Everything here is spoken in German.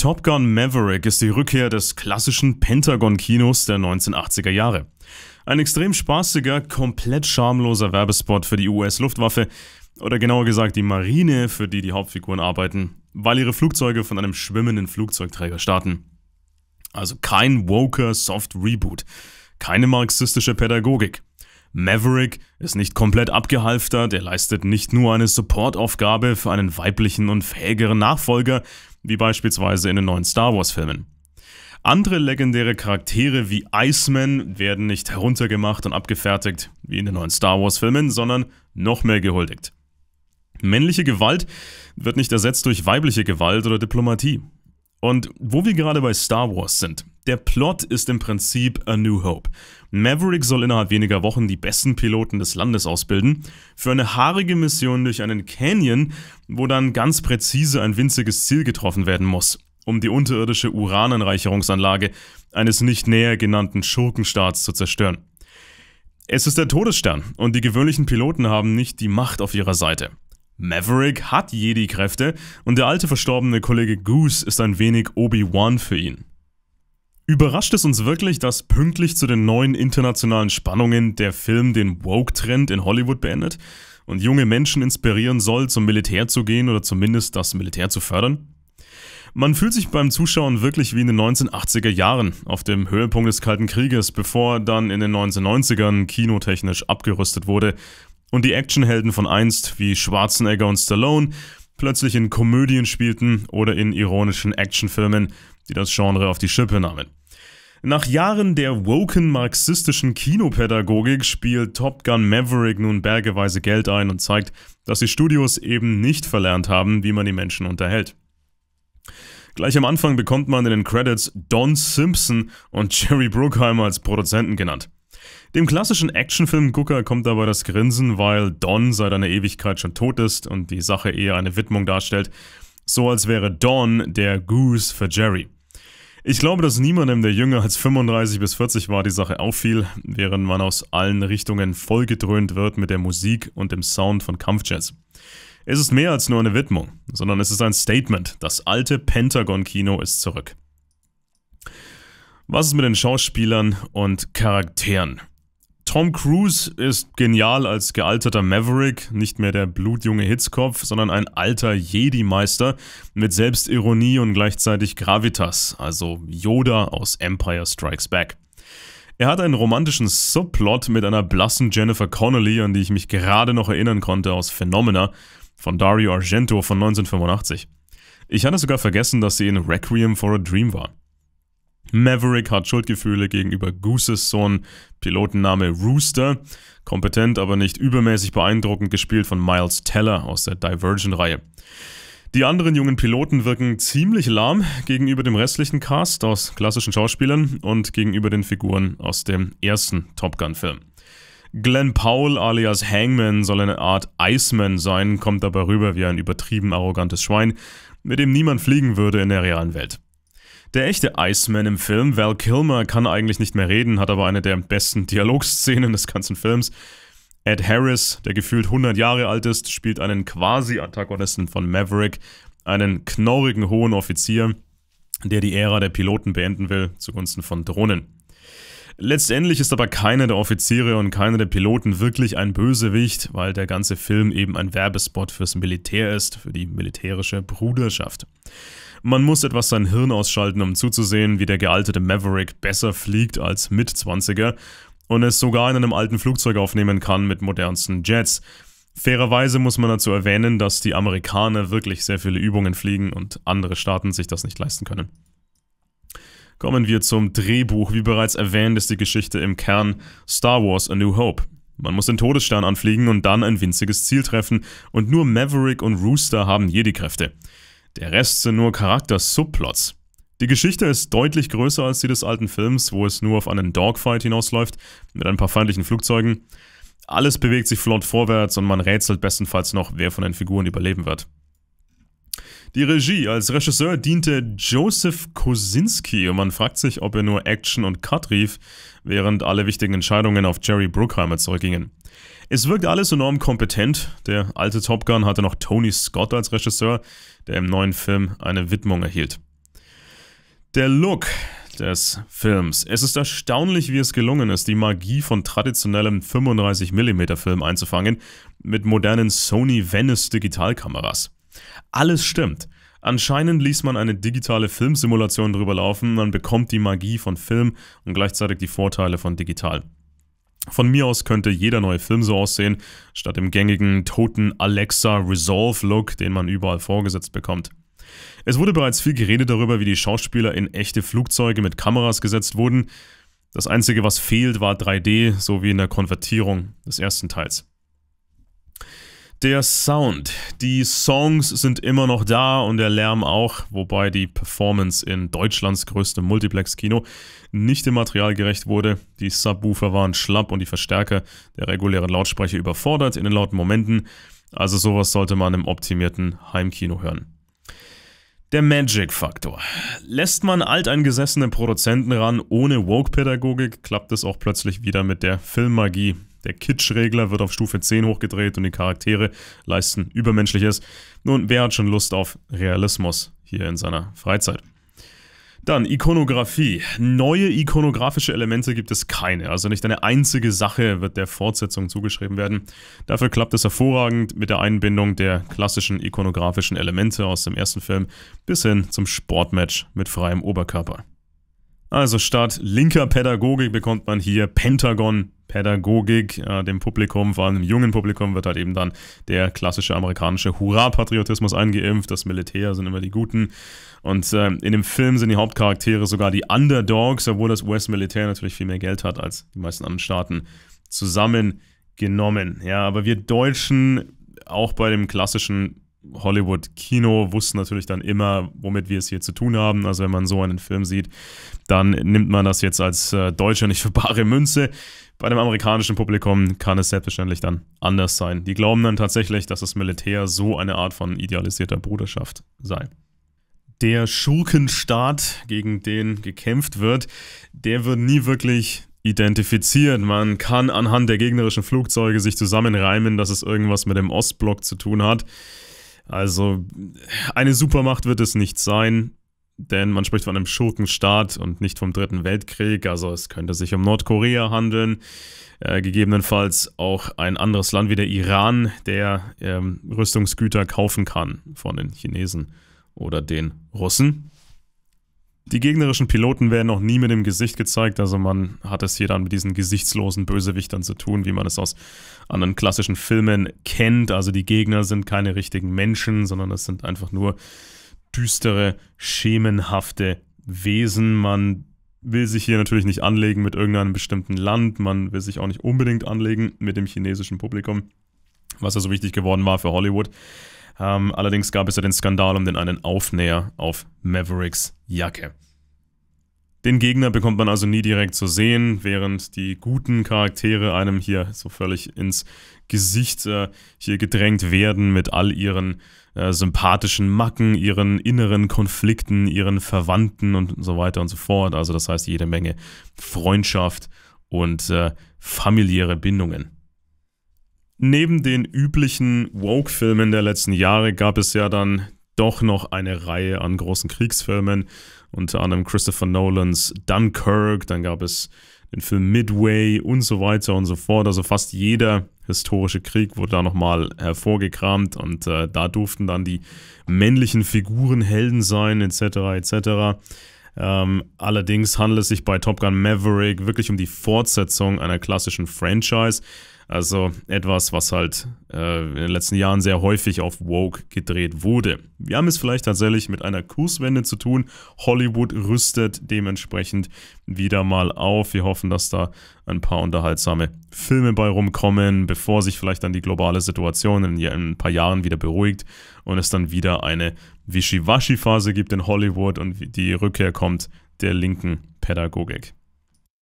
Top Gun Maverick ist die Rückkehr des klassischen Pentagon-Kinos der 1980er Jahre. Ein extrem spaßiger, komplett schamloser Werbespot für die US-Luftwaffe oder genauer gesagt die Marine, für die die Hauptfiguren arbeiten, weil ihre Flugzeuge von einem schwimmenden Flugzeugträger starten. Also kein Woker Soft Reboot, keine marxistische Pädagogik. Maverick ist nicht komplett abgehalftert, er leistet nicht nur eine Supportaufgabe für einen weiblichen und fähigeren Nachfolger, wie beispielsweise in den neuen Star Wars-Filmen. Andere legendäre Charaktere wie Iceman werden nicht heruntergemacht und abgefertigt wie in den neuen Star Wars-Filmen, sondern noch mehr gehuldigt. Männliche Gewalt wird nicht ersetzt durch weibliche Gewalt oder Diplomatie. Und wo wir gerade bei Star Wars sind, der Plot ist im Prinzip A New Hope. Maverick soll innerhalb weniger Wochen die besten Piloten des Landes ausbilden, für eine haarige Mission durch einen Canyon, wo dann ganz präzise ein winziges Ziel getroffen werden muss, um die unterirdische Urananreicherungsanlage eines nicht näher genannten Schurkenstaats zu zerstören. Es ist der Todesstern und die gewöhnlichen Piloten haben nicht die Macht auf ihrer Seite. Maverick hat Jedi-Kräfte und der alte verstorbene Kollege Goose ist ein wenig Obi-Wan für ihn. Überrascht es uns wirklich, dass pünktlich zu den neuen internationalen Spannungen der Film den Woke-Trend in Hollywood beendet und junge Menschen inspirieren soll, zum Militär zu gehen oder zumindest das Militär zu fördern? Man fühlt sich beim Zuschauen wirklich wie in den 1980er Jahren, auf dem Höhepunkt des Kalten Krieges, bevor dann in den 1990ern kinotechnisch abgerüstet wurde und die Actionhelden von einst wie Schwarzenegger und Stallone plötzlich in Komödien spielten oder in ironischen Actionfilmen, die das Genre auf die Schippe nahmen. Nach Jahren der woken marxistischen Kinopädagogik spielt Top Gun Maverick nun bergeweise Geld ein und zeigt, dass die Studios eben nicht verlernt haben, wie man die Menschen unterhält. Gleich am Anfang bekommt man in den Credits Don Simpson und Jerry Bruckheimer als Produzenten genannt. Dem klassischen Actionfilm-Gucker kommt dabei das Grinsen, weil Don seit einer Ewigkeit schon tot ist und die Sache eher eine Widmung darstellt, so als wäre Don der Goose für Jerry. Ich glaube, dass niemandem, der jünger als 35 bis 40 war, die Sache auffiel, während man aus allen Richtungen vollgedröhnt wird mit der Musik und dem Sound von Kampfjets. Es ist mehr als nur eine Widmung, sondern es ist ein Statement. Das alte Pentagon-Kino ist zurück. Was ist mit den Schauspielern und Charakteren? Tom Cruise ist genial als gealterter Maverick, nicht mehr der blutjunge Hitzkopf, sondern ein alter Jedi-Meister mit Selbstironie und gleichzeitig Gravitas, also Yoda aus Empire Strikes Back. Er hat einen romantischen Subplot mit einer blassen Jennifer Connolly, an die ich mich gerade noch erinnern konnte aus Phenomena von Dario Argento von 1985. Ich hatte sogar vergessen, dass sie in Requiem for a Dream war. Maverick hat Schuldgefühle gegenüber Gooses Sohn, Pilotenname Rooster. Kompetent, aber nicht übermäßig beeindruckend gespielt von Miles Teller aus der Divergent-Reihe. Die anderen jungen Piloten wirken ziemlich lahm gegenüber dem restlichen Cast aus klassischen Schauspielern und gegenüber den Figuren aus dem ersten Top Gun-Film. Glenn Powell alias Hangman soll eine Art Iceman sein, kommt dabei rüber wie ein übertrieben arrogantes Schwein, mit dem niemand fliegen würde in der realen Welt. Der echte Iceman im Film, Val Kilmer, kann eigentlich nicht mehr reden, hat aber eine der besten Dialogszenen des ganzen Films. Ed Harris, der gefühlt 100 Jahre alt ist, spielt einen Quasi-Antagonisten von Maverick, einen knorrigen hohen Offizier, der die Ära der Piloten beenden will zugunsten von Drohnen. Letztendlich ist aber keiner der Offiziere und keiner der Piloten wirklich ein Bösewicht, weil der ganze Film eben ein Werbespot fürs Militär ist, für die militärische Bruderschaft. Man muss etwas sein Hirn ausschalten, um zuzusehen, wie der gealtete Maverick besser fliegt als Mit-20er und es sogar in einem alten Flugzeug aufnehmen kann mit modernsten Jets. Fairerweise muss man dazu erwähnen, dass die Amerikaner wirklich sehr viele Übungen fliegen und andere Staaten sich das nicht leisten können. Kommen wir zum Drehbuch. Wie bereits erwähnt, ist die Geschichte im Kern Star Wars A New Hope. Man muss den Todesstern anfliegen und dann ein winziges Ziel treffen, und nur Maverick und Rooster haben je die kräfte der Rest sind nur Charakter-Subplots. Die Geschichte ist deutlich größer als die des alten Films, wo es nur auf einen Dogfight hinausläuft, mit ein paar feindlichen Flugzeugen. Alles bewegt sich flott vorwärts und man rätselt bestenfalls noch, wer von den Figuren überleben wird. Die Regie als Regisseur diente Joseph Kosinski und man fragt sich, ob er nur Action und Cut rief, während alle wichtigen Entscheidungen auf Jerry Bruckheimer zurückgingen. Es wirkt alles enorm kompetent. Der alte Top Gun hatte noch Tony Scott als Regisseur, der im neuen Film eine Widmung erhielt. Der Look des Films. Es ist erstaunlich, wie es gelungen ist, die Magie von traditionellem 35mm Film einzufangen mit modernen Sony Venice Digitalkameras. Alles stimmt. Anscheinend ließ man eine digitale Filmsimulation drüber laufen, man bekommt die Magie von Film und gleichzeitig die Vorteile von digital. Von mir aus könnte jeder neue Film so aussehen, statt dem gängigen toten Alexa Resolve Look, den man überall vorgesetzt bekommt. Es wurde bereits viel geredet darüber, wie die Schauspieler in echte Flugzeuge mit Kameras gesetzt wurden. Das Einzige, was fehlt, war 3D, so wie in der Konvertierung des ersten Teils. Der Sound. Die Songs sind immer noch da und der Lärm auch, wobei die Performance in Deutschlands größtem Multiplex-Kino nicht dem Material gerecht wurde. Die Subwoofer waren schlapp und die Verstärker der regulären Lautsprecher überfordert in den lauten Momenten. Also sowas sollte man im optimierten Heimkino hören. Der Magic-Faktor. Lässt man alteingesessene Produzenten ran ohne Woke-Pädagogik, klappt es auch plötzlich wieder mit der Filmmagie der Kitsch-Regler wird auf Stufe 10 hochgedreht und die Charaktere leisten Übermenschliches. Nun, wer hat schon Lust auf Realismus hier in seiner Freizeit? Dann Ikonografie. Neue ikonografische Elemente gibt es keine. Also nicht eine einzige Sache wird der Fortsetzung zugeschrieben werden. Dafür klappt es hervorragend mit der Einbindung der klassischen ikonografischen Elemente aus dem ersten Film bis hin zum Sportmatch mit freiem Oberkörper. Also statt linker Pädagogik bekommt man hier Pentagon, Pädagogik, äh, dem Publikum, vor allem dem jungen Publikum, wird halt eben dann der klassische amerikanische Hurra-Patriotismus eingeimpft. Das Militär sind immer die Guten. Und äh, in dem Film sind die Hauptcharaktere sogar die Underdogs, obwohl das US-Militär natürlich viel mehr Geld hat als die meisten anderen Staaten zusammengenommen. Ja, aber wir Deutschen, auch bei dem klassischen Hollywood-Kino wussten natürlich dann immer, womit wir es hier zu tun haben. Also wenn man so einen Film sieht, dann nimmt man das jetzt als äh, Deutscher nicht für bare Münze. Bei dem amerikanischen Publikum kann es selbstverständlich dann anders sein. Die glauben dann tatsächlich, dass das Militär so eine Art von idealisierter Bruderschaft sei. Der Schurkenstaat, gegen den gekämpft wird, der wird nie wirklich identifiziert. Man kann anhand der gegnerischen Flugzeuge sich zusammenreimen, dass es irgendwas mit dem Ostblock zu tun hat. Also eine Supermacht wird es nicht sein, denn man spricht von einem Schurkenstaat und nicht vom Dritten Weltkrieg. Also es könnte sich um Nordkorea handeln, äh, gegebenenfalls auch ein anderes Land wie der Iran, der ähm, Rüstungsgüter kaufen kann von den Chinesen oder den Russen. Die gegnerischen Piloten werden noch nie mit dem Gesicht gezeigt, also man hat es hier dann mit diesen gesichtslosen Bösewichtern zu tun, wie man es aus anderen klassischen Filmen kennt. Also die Gegner sind keine richtigen Menschen, sondern es sind einfach nur düstere, schemenhafte Wesen. Man will sich hier natürlich nicht anlegen mit irgendeinem bestimmten Land, man will sich auch nicht unbedingt anlegen mit dem chinesischen Publikum, was ja so wichtig geworden war für Hollywood. Ähm, allerdings gab es ja den Skandal um den einen Aufnäher auf Mavericks Jacke. Den Gegner bekommt man also nie direkt zu sehen, während die guten Charaktere einem hier so völlig ins Gesicht äh, hier gedrängt werden mit all ihren äh, sympathischen Macken, ihren inneren Konflikten, ihren Verwandten und so weiter und so fort. Also das heißt jede Menge Freundschaft und äh, familiäre Bindungen. Neben den üblichen Woke-Filmen der letzten Jahre gab es ja dann doch noch eine Reihe an großen Kriegsfilmen, unter anderem Christopher Nolans Dunkirk, dann gab es den Film Midway und so weiter und so fort. Also fast jeder historische Krieg wurde da nochmal hervorgekramt und äh, da durften dann die männlichen Figuren Helden sein, etc. etc. Ähm, allerdings handelt es sich bei Top Gun Maverick wirklich um die Fortsetzung einer klassischen Franchise. Also etwas, was halt äh, in den letzten Jahren sehr häufig auf Woke gedreht wurde. Wir haben es vielleicht tatsächlich mit einer Kurswende zu tun. Hollywood rüstet dementsprechend wieder mal auf. Wir hoffen, dass da ein paar unterhaltsame Filme bei rumkommen, bevor sich vielleicht dann die globale Situation in ein paar Jahren wieder beruhigt und es dann wieder eine Wischiwaschi-Phase gibt in Hollywood und die Rückkehr kommt der linken Pädagogik.